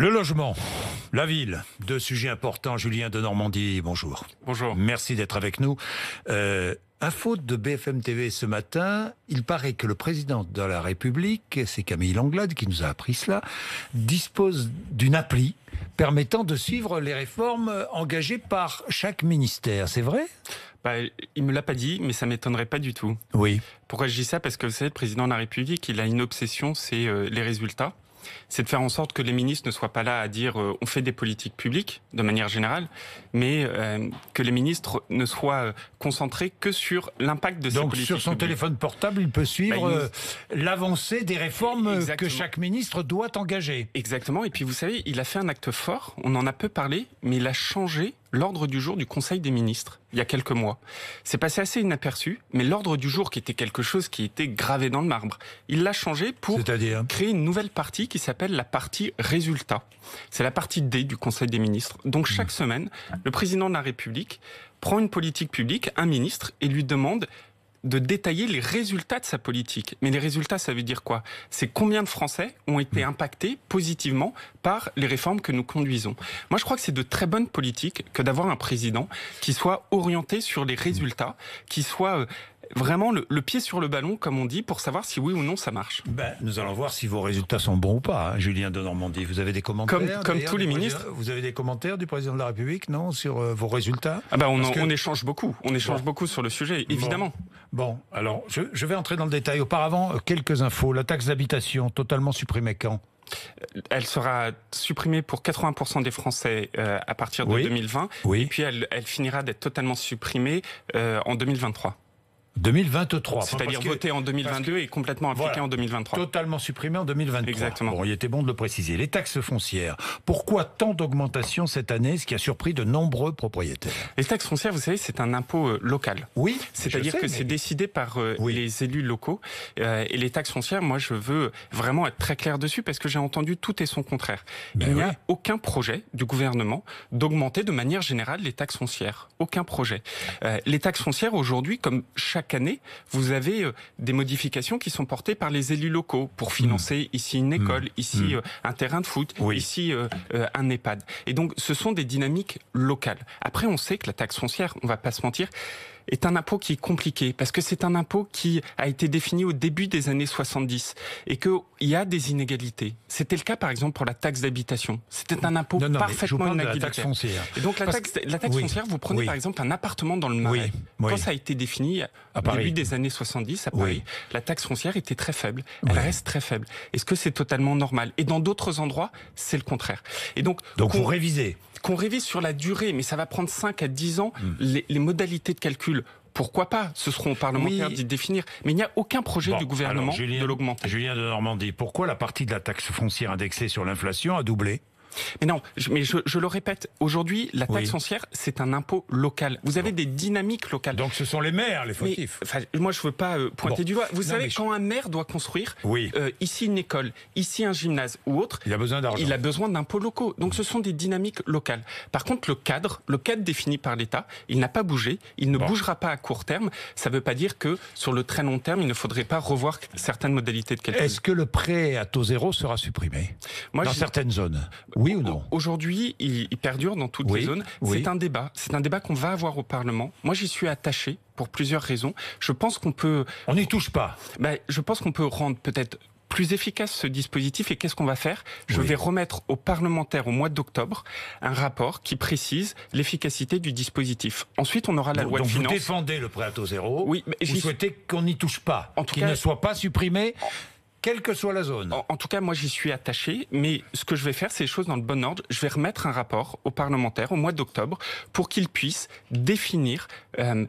Le logement, la ville, deux sujets importants. Julien de Normandie, bonjour. Bonjour. Merci d'être avec nous. À euh, faute de BFM TV ce matin, il paraît que le président de la République, c'est Camille Langlade qui nous a appris cela, dispose d'une appli permettant de suivre les réformes engagées par chaque ministère. C'est vrai bah, il me l'a pas dit, mais ça m'étonnerait pas du tout. Oui. Pourquoi je dis ça Parce que vous savez, le président de la République, il a une obsession, c'est euh, les résultats c'est de faire en sorte que les ministres ne soient pas là à dire euh, on fait des politiques publiques de manière générale, mais euh, que les ministres ne soient euh, concentrés que sur l'impact de ces politiques. Donc sur son téléphone portable, il peut suivre ben, l'avancée des réformes que chaque ministre doit engager. Exactement. Et puis vous savez, il a fait un acte fort. On en a peu parlé, mais il a changé l'ordre du jour du Conseil des ministres il y a quelques mois. C'est passé assez inaperçu, mais l'ordre du jour qui était quelque chose qui était gravé dans le marbre, il l'a changé pour créer une nouvelle partie qui s'appelle la partie résultat. C'est la partie D du Conseil des ministres. Donc chaque mmh. semaine, le président de la République prend une politique publique, un ministre, et lui demande de détailler les résultats de sa politique. Mais les résultats, ça veut dire quoi C'est combien de Français ont été mmh. impactés positivement par les réformes que nous conduisons. Moi, je crois que c'est de très bonnes politiques que d'avoir un président qui soit orienté sur les résultats, qui soit euh, vraiment le, pied sur le ballon, comme on dit, pour savoir si oui ou non ça marche. Ben, nous allons voir si vos résultats sont bons ou pas, hein, Julien de Normandie. Vous avez des commentaires Comme, tous les ministres. Vous avez des commentaires du président de la République, non, sur euh, vos résultats ah ben, on, échange beaucoup. On échange beaucoup sur le sujet, évidemment. Bon, alors je, vais entrer dans le détail. Auparavant, euh, quelques infos. La taxe d'habitation, totalement supprimée quand euh, elle sera supprimée pour 80% des Français à partir de 2020. Oui. Et puis elle, finira d'être totalement supprimée en 2023. 2023. Hein, C'est-à-dire voté en 2022 et complètement appliqué en 2023. Totalement supprimé en 2023. Exactement. Bon, il était bon de le préciser. Les taxes foncières. Pourquoi tant d'augmentation cette année, ce qui a surpris de nombreux propriétaires Les taxes foncières, vous savez, c'est un impôt euh, local. Oui. C'est-à-dire que c'est décidé par euh, les élus locaux. Euh, et les taxes foncières, moi, je veux vraiment être très clair dessus parce que j'ai entendu tout et son contraire. Ben il n'y a aucun projet du gouvernement d'augmenter de manière générale les taxes foncières. Aucun projet. les taxes foncières aujourd'hui, comme chaque chaque année, vous avez euh, des modifications qui sont portées par les élus locaux pour financer mm. ici une école, mm. ici mm. Euh, un terrain de foot, ici euh, un EHPAD. Et donc, ce sont des dynamiques locales. Après, on sait que la taxe foncière, on va pas se mentir, est un impôt qui est compliqué parce que c'est un impôt qui a été défini au début des années 70 et qu'il y a des inégalités. C'était le cas par exemple pour la taxe d'habitation. C'était un impôt parfaitement inégalitaire. taxe foncière. Et donc la taxe, la taxe foncière, vous prenez par exemple un appartement dans le Marais. Quand ça a été défini euh, au début des années 70 à Paris, la taxe foncière était très faible. Elle reste très faible. Est-ce que c'est totalement normal Et dans d'autres endroits, c'est le contraire. Et donc, donc qu'on Qu'on révise sur la durée, mais ça va prendre 5 à 10 ans hmm. les modalités de calcul pourquoi pas Ce seront aux parlementaires d'y définir. Mais il n'y a aucun projet du gouvernement de l'augmenter. Julien de Normandie, pourquoi la partie de la taxe foncière indexée sur l'inflation a doublé mais non, je, mais je, le répète, aujourd'hui, la taxe foncière, c'est un impôt local. Vous avez des dynamiques locales. Donc ce sont les maires, les fautifs. moi, je veux pas euh, pointer du doigt. Vous savez, quand un maire doit construire euh, ici une école, ici un gymnase ou autre, il a besoin d'argent. Il a besoin d'impôts locaux. Donc ce sont des dynamiques locales. Par contre, le cadre, le cadre défini par l'État, il n'a pas bougé. Il ne bougera pas à court terme. Ça ne veut pas dire que sur le très long terme, il ne faudrait pas revoir certaines modalités de calcul. Est-ce que le prêt à taux zéro sera supprimé dans certaines zones oui ou non Aujourd'hui, il, perdure dans toutes les zones. C'est un débat. C'est un débat qu'on va avoir au Parlement. Moi, j'y suis attaché pour plusieurs raisons. Je pense qu'on peut... On n'y touche pas. Ben, je pense qu'on peut rendre peut-être plus efficace ce dispositif et qu'est-ce qu'on va faire Je vais remettre aux parlementaires au mois d'octobre un rapport qui précise l'efficacité du dispositif. Ensuite, on aura la loi donc de finances. Vous défendez le prêt à taux zéro. Oui, mais vous souhaitez qu'on n'y touche pas, qu'il cas... ne soit pas supprimé quelle que soit la zone. En, tout cas, moi j'y suis attaché, mais ce que je vais faire, c'est les choses dans le bon ordre. Je vais remettre un rapport aux parlementaires au mois d'octobre pour qu'ils puissent définir euh,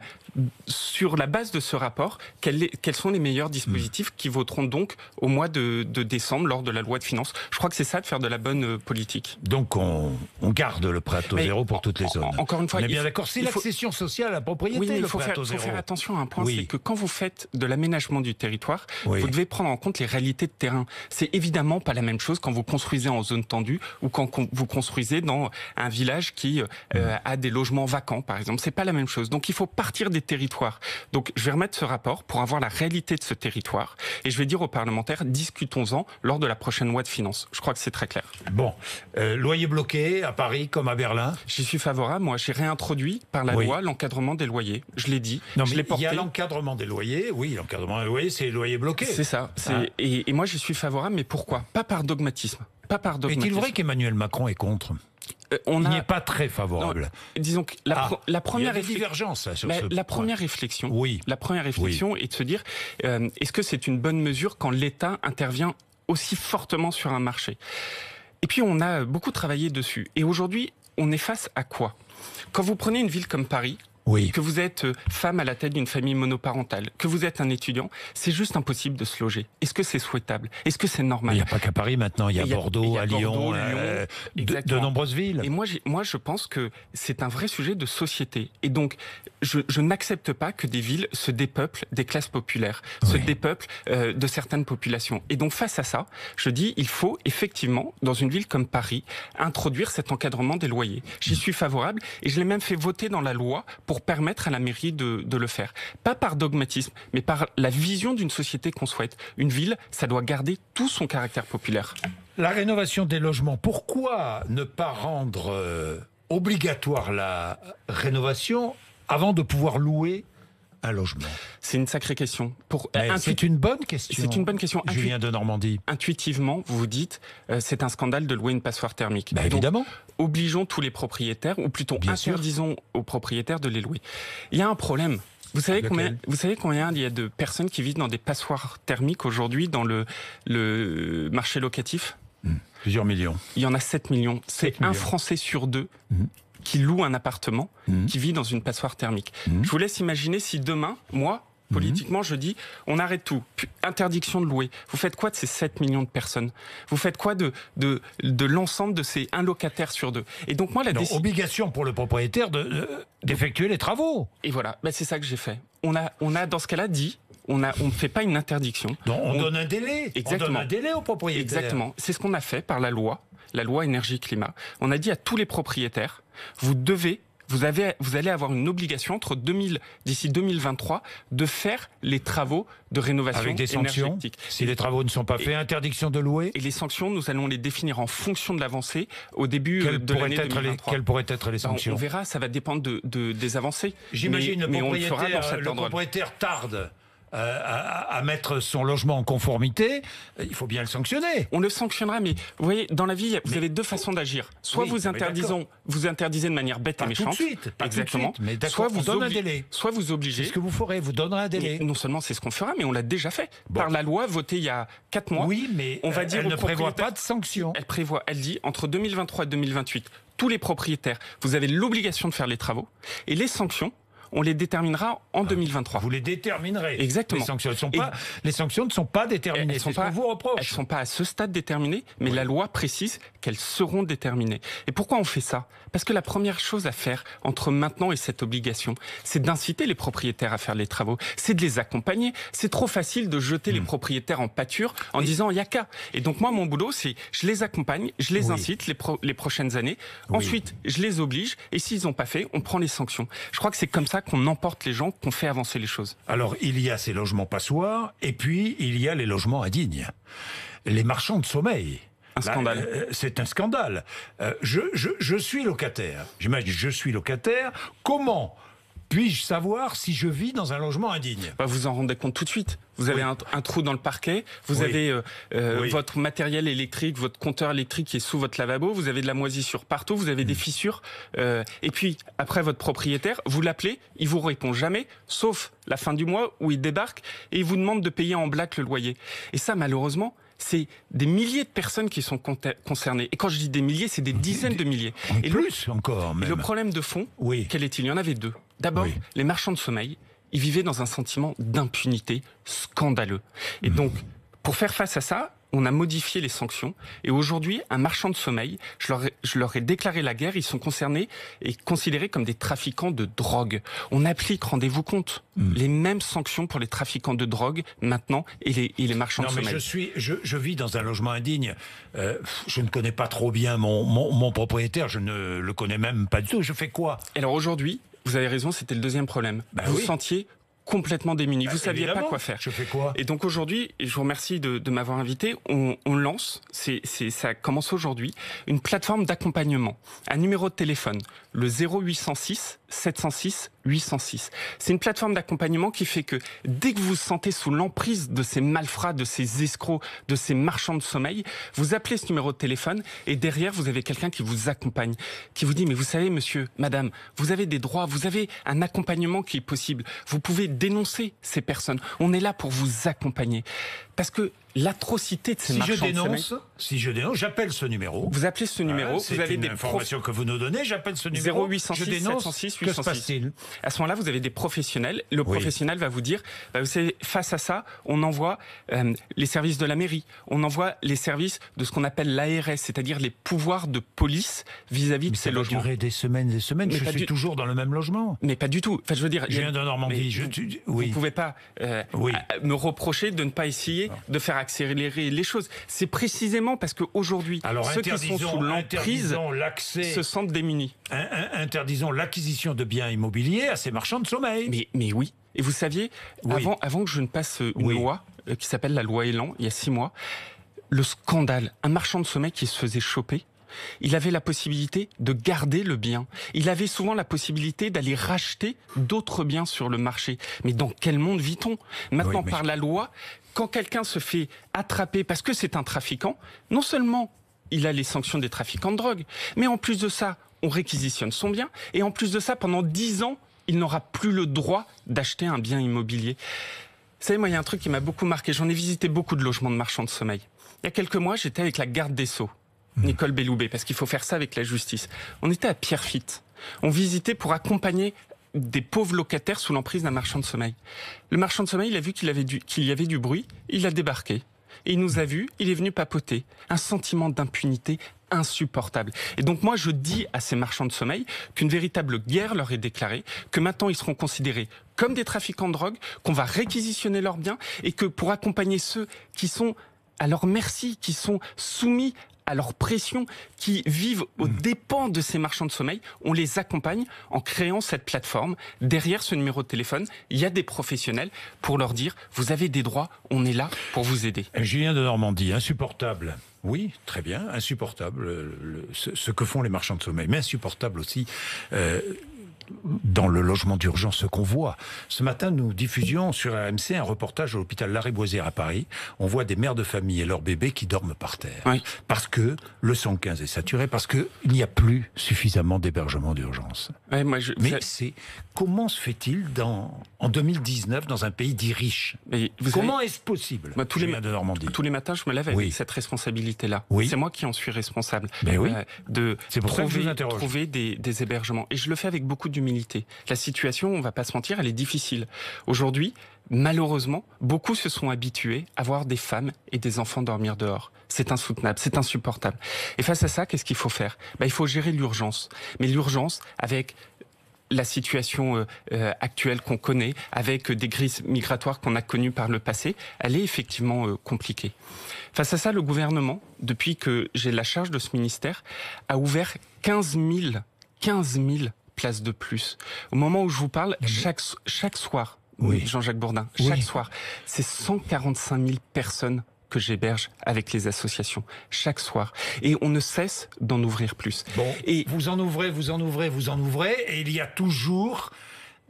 sur la base de ce rapport quels, quels sont les meilleurs dispositifs hmm. qui voteront donc au mois de, décembre lors de la loi de finances. Je crois que c'est ça de faire de la bonne euh, politique. Donc on, garde le prêt à zéro pour toutes les zones. encore une fois, on est bien d'accord. C'est l'accession sociale à la propriété. il faut, faire, attention à un point, c'est que quand vous faites de l'aménagement du territoire, vous devez prendre en compte les réalités de terrain. C'est évidemment pas la même chose quand vous construisez en zone tendue ou quand vous construisez dans un village qui euh, mm. a des logements vacants, par exemple. C'est pas la même chose. Donc il faut partir des territoires. Donc je vais remettre ce rapport pour avoir la réalité de ce territoire et je vais dire aux parlementaires discutons-en lors de la prochaine loi de finances. Je crois que c'est très clair. Bon, euh, loyer bloqué à Paris comme à Berlin. J'y suis favorable. Moi, j'ai réintroduit par la loi l'encadrement des loyers. Je l'ai dit. Non, je l'ai Il y a l'encadrement des loyers. Oui, l'encadrement des loyers, c'est les loyers bloqués. C'est ça. Ah. Et et, moi, je suis favorable, mais pourquoi Pas par dogmatisme. Pas par dogmatisme. Est-il vrai qu'Emmanuel Macron est contre euh, on n'y est pas très favorable. disons que la, première réflexion, divergence la, première réflexion, la première réflexion est de se dire euh, est-ce que c'est une bonne mesure quand l'État intervient aussi fortement sur un marché Et puis on a beaucoup travaillé dessus. Et aujourd'hui, on est face à quoi Quand vous prenez une ville comme Paris, oui. que vous êtes euh, femme à la tête d'une famille monoparentale, que vous êtes un étudiant, c'est juste impossible de se loger. Est-ce que c'est souhaitable Est-ce que c'est normal Il n'y a pas qu'à Paris maintenant, il y a, Bordeaux, à Lyon, euh, de, nombreuses villes. Et moi, moi, je pense que c'est un vrai sujet de société. Et donc, je, je n'accepte pas que des villes se dépeuplent des classes populaires, se dépeuplent euh, de certaines populations. Et donc, face à ça, je dis, il faut effectivement, dans une ville comme Paris, introduire cet encadrement des loyers. J'y mm. suis favorable et je l'ai même fait voter dans la loi pour pour permettre à la mairie de, le faire. Pas par dogmatisme, mais par la vision d'une société qu'on souhaite. Une ville, ça doit garder tout son caractère populaire. La rénovation des logements, pourquoi ne pas rendre euh, obligatoire la rénovation avant de pouvoir louer un logement C'est une sacrée question. Pour euh, c'est une bonne question. C'est une bonne question. Julien de Normandie. Intuitivement, vous vous dites, euh, c'est un scandale de louer une passoire thermique. Bah, évidemment. Obligeons tous les propriétaires, ou plutôt Bien interdisons aux propriétaires de les louer. Il y a un problème. Vous savez, combien, vous savez combien il y a de personnes qui vivent dans des passoires thermiques aujourd'hui dans le, le marché locatif hmm. Plusieurs millions. Il y en a 7 millions. C'est un Français sur deux hmm qui loue un appartement, mhm. qui vit dans une passoire thermique. Mhm. Je vous laisse imaginer si demain, moi, politiquement, je dis, on arrête tout. Interdiction de louer. Vous faites quoi de ces 7 millions de personnes Vous faites quoi de, de, de l'ensemble de ces 1 locataire sur deux Et donc moi, la décision... Obligation pour le propriétaire euh, d'effectuer les travaux. Et voilà, ben, c'est ça que j'ai fait. On a, on a dans ce cas-là dit, on ne on fait pas une interdiction. on, donne un délai. Exactement. On donne un délai au propriétaire. Exactement. C'est ce qu'on a fait par la loi la loi énergie-climat. On a dit à tous les propriétaires, vous devez vous, avez, vous, allez avoir une obligation entre 2000 d'ici 2023 de faire les travaux de rénovation Avec des sanctions, Si les travaux ne sont pas faits, interdiction de louer. Et les sanctions, nous allons les définir en fonction de l'avancée au début quelles euh, pourraient être les ben, sanctions On verra, ça va dépendre de, des avancées. J'imagine que les propriétaires tardent. le propriétaire tarde euh, à, mettre son logement en conformité, euh, il faut bien le sanctionner. On le sanctionnera, mais vous voyez, dans la vie, vous avez deux façons d'agir. Soit vous interdisons, vous interdisez de manière bête et méchante, tout de suite, exactement. de mais soit vous donnez un délai. Soit vous obligez. Ce que vous ferez, vous donnerez un délai. non seulement c'est ce qu'on fera, mais on l'a déjà fait par la loi votée il y a quatre mois. Oui, mais on va dire elle ne prévoit pas de sanctions. Elle prévoit, elle dit entre 2023 et 2028, tous les propriétaires, vous avez l'obligation de faire les travaux et les sanctions on les déterminera en 2023. Ah, vous les déterminerez. Exactement. Les sanctions, sont pas, les sanctions ne sont pas déterminées. Elles sont pas, Elles ne sont pas à ce stade déterminées, mais la loi précise qu'elles seront déterminées. Et pourquoi on fait ça Parce que la première chose à faire entre maintenant et cette obligation, c'est d'inciter les propriétaires à faire les travaux, c'est de les accompagner. C'est trop facile de jeter les hmm. propriétaires en pâture en disant il n'y a qu'à. Et donc moi, mon boulot, c'est je les accompagne, je les incite les, pro les, prochaines années. Ensuite, je les oblige. Et s'ils n'ont pas fait, on prend les sanctions. Je crois que c'est comme ça qu'on emporte les gens, qu'on fait avancer les choses. Alors, il y a ces logements passoires, et puis il y a les logements indignes. Les marchands de sommeil. Un scandale. Euh, c'est un scandale. Euh, je, je suis locataire. J'imagine, je suis locataire. Comment puis-je savoir si je vis dans un logement indigne bah, Vous en rendez compte tout de suite. Vous avez un, trou dans le parquet, vous avez euh, euh, votre matériel électrique, votre compteur électrique qui est sous votre lavabo, vous avez de la moisissure partout, vous avez des hmm. fissures. Euh, et puis, après votre propriétaire, vous l'appelez, il vous répond jamais, sauf la fin du mois où il débarque et il vous demande de payer en black le loyer. Et ça, malheureusement, c'est des milliers de personnes qui sont concernées. Et quand je dis des milliers, c'est des dizaines de milliers. En et plus le, encore. Même. Et le problème de fond, quel est-il Il y en avait deux. D'abord, les marchands de sommeil, ils vivaient dans un sentiment d'impunité scandaleux. Et mmh. donc, pour faire face à ça, on a modifié les sanctions. Et aujourd'hui, un marchand de sommeil, je leur, ai, déclaré la guerre, ils sont concernés et considérés comme des trafiquants de drogue. On applique, rendez-vous compte, hmm. les mêmes sanctions pour les trafiquants de drogue maintenant et les, marchands de mais sommeil. Je, suis, je, vis dans un logement indigne. Euh, je ne connais pas trop bien mon, propriétaire, je ne le connais même pas du tout. Je fais quoi Alors aujourd'hui, vous avez raison, c'était le deuxième problème. Bah vous sentiez complètement démunis. Vous Vous bah, saviez pas quoi faire. Je fais quoi Et donc aujourd'hui, je vous remercie de, m'avoir invité. On, lance, c'est, ça commence aujourd'hui, une plateforme d'accompagnement, un numéro de téléphone, le 0806 706 806. C'est une plateforme d'accompagnement qui fait que dès que vous vous sentez sous l'emprise de ces malfrats, de ces escrocs, de ces marchands de sommeil, vous appelez ce numéro de téléphone et derrière vous avez quelqu'un qui vous accompagne, qui vous dit mais vous savez monsieur, madame, vous avez des droits, vous avez un accompagnement qui est possible. Vous pouvez dénoncer ces personnes. On est là pour vous accompagner. Parce que l'atrocité de ces si marchands je dénonce, Si je dénonce, j'appelle ce numéro. Vous appelez ce hein, numéro, si vous avez une des informations que vous nous donnez, j'appelle ce numéro. 0806 706 806. Que se passe-t-il À ce moment-là, vous avez des professionnels. Le professionnel va vous dire, bah, vous savez, face à ça, on envoie euh, les services de la mairie, on envoie les services de ce qu'on appelle l'ARS, c'est-à-dire les pouvoirs de police vis-à-vis de ces logements. Ça durer des semaines, et semaines. je suis toujours dans le même logement. Mais pas du tout. Enfin, je veux dire. Je viens de Normandie. je... Vous ne pouvez pas euh, me reprocher de ne pas essayer ah. de faire accélérer les choses. C'est précisément parce qu'aujourd'hui, ceux qui sont sous l'emprise se sentent démunis. Interdisons l'acquisition de biens immobiliers à ces marchands de sommeil. Mais, oui. Et vous saviez, avant, avant que je ne passe euh, une loi euh, qui s'appelle la loi Elan, il y a six mois, le scandale, un marchand de sommeil qui se faisait choper, il avait la possibilité de garder le bien. Il avait souvent la possibilité d'aller racheter d'autres biens sur le marché. Mais dans quel monde vit-on Maintenant, par la loi, quand quelqu'un se fait attraper parce que c'est un trafiquant, non seulement il a les sanctions des trafiquants de drogue, mais en plus de ça, on réquisitionne son bien, et en plus de ça, pendant dix ans, il n'aura plus le droit d'acheter un bien immobilier. Vous savez, moi, il y a un truc qui m'a beaucoup marqué. J'en ai visité beaucoup de logements de marchands de sommeil. Il y a quelques mois, j'étais avec la garde des Sceaux, mmh. Nicole Belloubet, parce qu'il faut faire ça avec la justice. On était à Pierrefitte. On visitait pour accompagner des pauvres locataires sous l'emprise d'un marchand de sommeil. Le marchand de sommeil, il a vu qu'il y avait du bruit, il a débarqué. Et il nous a vus, il est venu papoter. Un sentiment d'impunité insupportable. Et donc moi, je dis à ces marchands de sommeil qu'une véritable guerre leur est déclarée, que maintenant ils seront considérés comme des trafiquants de drogue, qu'on va réquisitionner leurs biens et que pour accompagner ceux qui sont à leur merci, qui sont soumis à leur pression, qui vivent aux mmh. dépens de ces marchands de sommeil, on les accompagne en créant cette plateforme. Derrière ce numéro de téléphone, il y a des professionnels pour leur dire, vous avez des droits, on est là pour vous aider. Eh, Julien de Normandie, insupportable. Oui, très bien, insupportable, euh, ce, que font les marchands de sommeil, mais insupportable aussi. Euh, dans le logement d'urgence ce qu'on voit. Ce matin, nous diffusions sur RMC un reportage à l'hôpital Lariboisière à Paris. On voit des mères de famille et leurs bébés qui dorment par terre. Parce que le 115 est saturé, parce qu'il n'y a plus suffisamment d'hébergement d'urgence. je... Mais c'est comment se fait-il dans... en 2019 dans un pays dit riche Comment est-ce possible bah, tous, les... de Normandie. tous les matins, je me lève avec cette responsabilité-là. Oui. C'est moi qui en suis responsable. Mais ben euh, de trouver, des, hébergements. Et je le fais avec beaucoup du la situation, on va pas se mentir, elle est difficile. Aujourd'hui, malheureusement, beaucoup se sont habitués à voir des femmes et des enfants dormir dehors. C'est insoutenable, c'est insupportable. Et face à ça, qu'est-ce qu'il faut faire bah, Il faut gérer l'urgence. Mais l'urgence avec la situation euh, euh, actuelle qu'on connaît, avec des crises migratoires qu'on a connues par le passé, elle est effectivement euh, compliquée. Face à ça, le gouvernement, depuis que j'ai la charge de ce ministère, a ouvert 15 000, 15 000 de plus. Au moment où je vous parle, mhm. chaque, chaque soir, oui. Jean-Jacques Bourdin, chaque soir, c'est 145 000 personnes que j'héberge avec les associations chaque soir. Et on ne cesse d'en ouvrir plus. Bon, et vous en ouvrez, vous en ouvrez, vous en ouvrez, et il y a toujours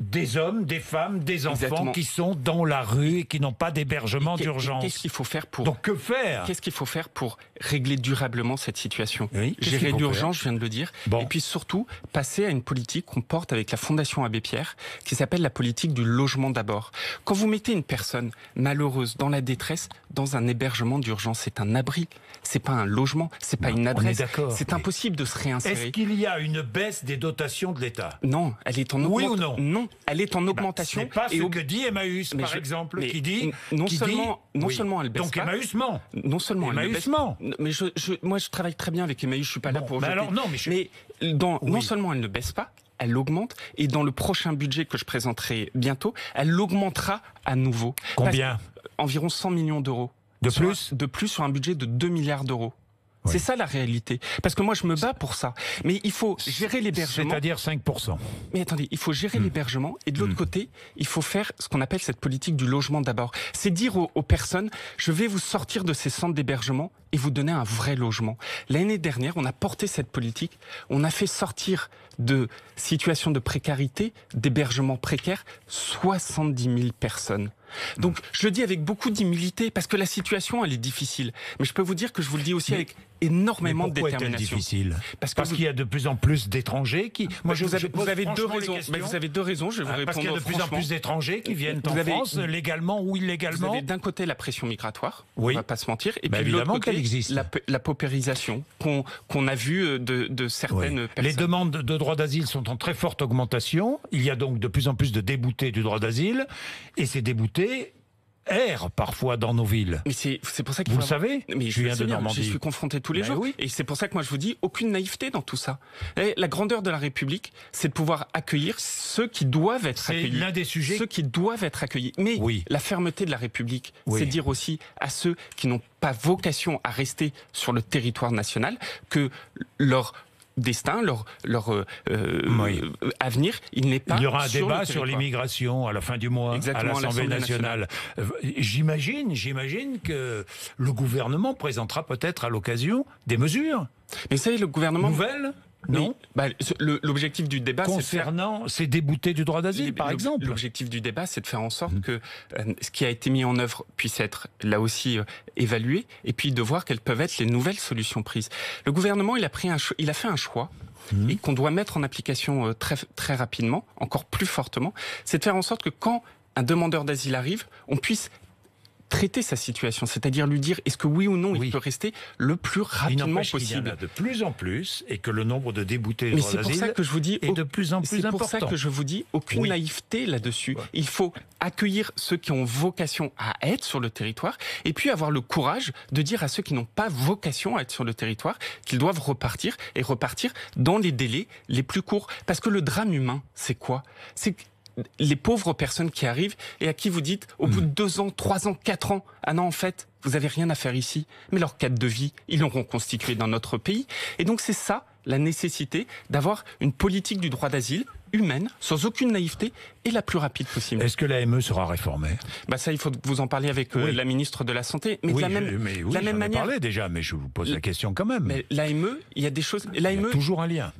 des hommes, des femmes, des enfants qui sont dans la rue et qui n'ont pas d'hébergement d'urgence. Qu'est-ce qu'il faut faire pour Donc que faire Qu'est-ce qu'il faut faire pour régler durablement cette situation oui, Gérer l'urgence, je viens de le dire. Et puis surtout passer à une politique qu'on porte avec la Fondation Abbé Pierre, qui s'appelle la politique du logement d'abord. Quand vous mettez une personne malheureuse dans la détresse dans un hébergement d'urgence, c'est un abri, c'est pas un logement, c'est pas une adresse. C'est impossible de se réinsérer. Est-ce qu'il y a une baisse des dotations de l'État Non, elle est en augmentation. Oui ou non Non, elle est en eh ben, augmentation. ce n'est pas ce que dit Emmaüs, par exemple, qui dit... Non, seulement, non seulement elle baisse Donc pas, Emmaüs ment. Non seulement Emmaüs ment. Mais moi, je travaille très bien avec Emmaüs, je suis pas là pour... alors, non, mais, je... mais dans, non seulement elle ne baisse pas, elle augmente. Et dans le prochain budget que je présenterai bientôt, elle augmentera à nouveau. Combien euh, Environ 100 millions d'euros. De plus De plus sur un budget de 2 milliards d'euros. C'est ça la réalité. Parce que moi, je me bats pour ça. Mais il faut gérer l'hébergement. C'est-à-dire 5%. Mais attendez, il faut gérer hmm. l'hébergement. Et de l'autre hmm. côté, il faut faire ce qu'on appelle cette politique du logement d'abord. C'est dire aux, personnes, je vais vous sortir de ces centres d'hébergement et vous donner un vrai logement. L'année dernière, on a porté cette politique. On a fait sortir de situations de précarité, d'hébergement précaire, 70 000 personnes. Donc, hmm. je le dis avec beaucoup d'humilité parce que la situation, elle est difficile. Mais je peux vous dire que je vous le dis aussi avec énormément de détermination. difficile Parce, qu'il y a de plus en plus d'étrangers qui. Moi, je, vous, avez, deux raisons. Mais vous avez deux raisons. Je vais vous ah, Parce qu'il y a de plus en plus d'étrangers qui euh, viennent en France légalement ou illégalement. Vous avez d'un côté la pression migratoire. Oui. On va pas se mentir. Et bah, puis évidemment côté, existe. La, la paupérisation qu'on a vue euh, de, de certaines personnes. Les demandes de droit d'asile sont en très forte augmentation. Il y a donc de plus en plus de déboutés du droit d'asile, et ces déboutés air, parfois dans nos villes. Mais c'est pour ça que vous le savez. Mais je, viens de Normandie. Je suis confronté tous les ben jours. Et c'est pour ça que moi je vous dis aucune naïveté dans tout ça. Et eh, la grandeur de la République, c'est de pouvoir accueillir ceux qui doivent être accueillis. C'est l'un des sujets. Ceux qui doivent être accueillis. Mais la fermeté de la République, c'est dire aussi à ceux qui n'ont pas vocation à rester sur le territoire national que leur destin, leur, leur euh, euh, euh, avenir, il n'est pas. Il y aura un débat sur l'immigration à la fin du mois à l'Assemblée nationale. J'imagine, j'imagine que le gouvernement présentera peut-être à l'occasion des mesures. Mais savez, le gouvernement. Nouvelles non. Bah, l'objectif du débat, concernant c'est faire... du droit d'asile, par exemple. L'objectif du débat, c'est de faire en sorte mmh. que euh, ce qui a été mis en œuvre puisse être là aussi euh, évalué, et puis de voir quelles peuvent être les nouvelles solutions prises. Le gouvernement, il a pris un, il a fait un choix mmh. et qu'on doit mettre en application euh, très très rapidement, encore plus fortement, c'est de faire en sorte que quand un demandeur d'asile arrive, on puisse traiter sa situation, c'est-à-dire lui dire est-ce que oui ou non il peut rester le plus rapidement possible. de plus en plus et que le nombre de déboutés Mais c'est pour ça que je vous dis est de plus en plus C'est pour ça que je vous dis aucune naïveté là-dessus. Il faut accueillir ceux qui ont vocation à être sur le territoire et puis avoir le courage de dire à ceux qui n'ont pas vocation à être sur le territoire qu'ils doivent repartir et repartir dans les délais les plus courts parce que le drame humain, c'est quoi C'est les pauvres personnes qui arrivent et à qui vous dites au bout de hmm. deux ans, trois ans, quatre ans, ah non en fait, vous avez rien à faire ici. Mais leur cadre de vie, ils l'auront constitué dans notre pays. Et donc c'est ça la nécessité d'avoir une politique du droit d'asile humaine, sans aucune naïveté et la plus rapide possible. Est-ce que l'AME sera réformée Bah ça, il faut vous en parler avec euh, la ministre de la santé. Mais oui, de la même, mais oui, manière. Parlé déjà, mais je vous pose la question quand même. Mais l'AME, il y a des choses. a toujours un lien.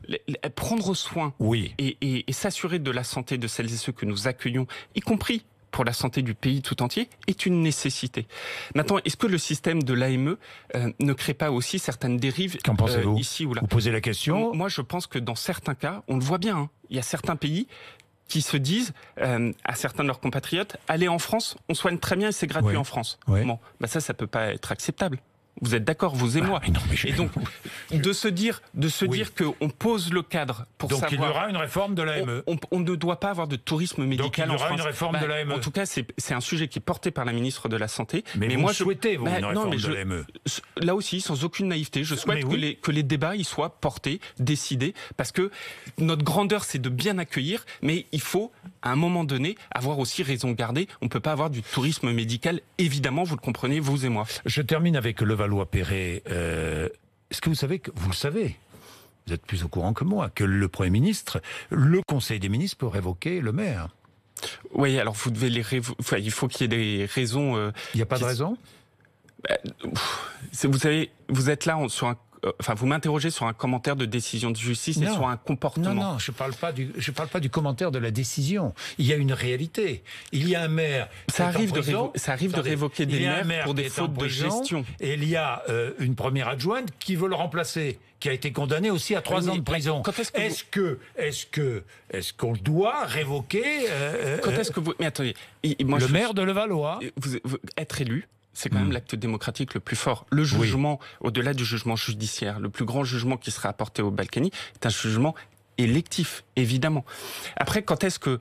Prendre soin. et s'assurer de la santé de celles et ceux que nous accueillons, y compris pour la santé du pays tout entier est une nécessité. Maintenant, est-ce que le système de l'AME euh, ne crée pas aussi certaines dérives Qu'en pensez-vous euh, ici ou là Vous posez la question. Moi, je pense que dans certains cas, on le voit bien. Hein, il y a certains pays qui se disent euh, à certains de leurs compatriotes allez en France, on soigne très bien et c'est gratuit en France. Ouais. bah ça, ça peut pas être acceptable. Vous êtes d'accord, vous et ah, moi. Et donc, de se dire, de se dire dire qu'on pose le cadre pour savoir. Donc il y aura une réforme de l'AME. On, on, ne doit pas avoir de tourisme médical donc, il y aura une réforme de bah, l'AME. En tout cas, c'est un sujet qui est porté par la ministre de la santé. Mais, moi, je... vous bah, une réforme non, mais de Là aussi, sans aucune naïveté, je souhaite que, les, débats y soient portés, décidés, parce que notre grandeur c'est de bien accueillir, mais il faut à un moment donné avoir aussi raison garder On ne peut pas avoir du tourisme médical, évidemment, vous le comprenez, vous et moi. Je termine avec le loi perret euh, est-ce que vous savez que vous le savez vous êtes plus au courant que moi, que le Premier ministre, le Conseil des ministres peut révoquer le maire. Oui, alors vous devez les il faut qu'il y ait des raisons. Euh, il n'y a pas de raison. Bah, vous savez, vous êtes là sur un euh, enfin, vous m'interrogez sur un commentaire de décision de justice et sur un comportement. Non, non, je parle pas du, je parle pas du commentaire de la décision. Il y a une réalité. Il y a un maire. Ça arrive de ça arrive de révoquer des maires pour des fautes de gestion. Et il y a euh, une première adjointe qui veut le remplacer, qui a été condamnée aussi à ah trois ans de prison. Est-ce que, est-ce que, est-ce qu'on doit révoquer euh, Quand est-ce que vous Mais attendez, le maire de Levallois, vous, vous, être élu, c'est quand même hmm. l'acte démocratique le plus fort. Le jugement, au-delà du jugement judiciaire, le plus grand jugement qui sera apporté aux Balkany est un jugement électif, évidemment. Après, quand est-ce que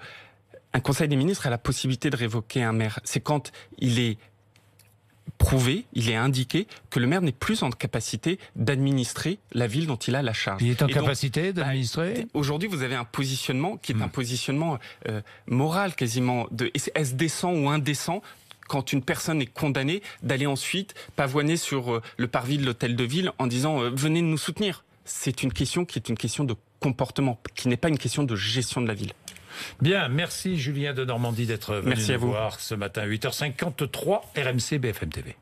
un Conseil des ministres a la possibilité de révoquer un maire C'est quand il est prouvé, il est indiqué que le maire n'est plus en capacité d'administrer la ville dont il a la charge. Il est en capacité bah, d'administrer Aujourd'hui, vous avez un positionnement qui est un hmm. positionnement euh, moral quasiment. Est-ce décent ou indécent quand une personne est condamnée, d'aller ensuite pavoiner sur euh, le parvis de l'hôtel de ville en disant euh, venez nous soutenir. C'est une question qui est une question de comportement, qui n'est pas une question de gestion de la ville. Bien, merci Julien de Normandie d'être venu voir ce matin 8h53 RMC BFM TV.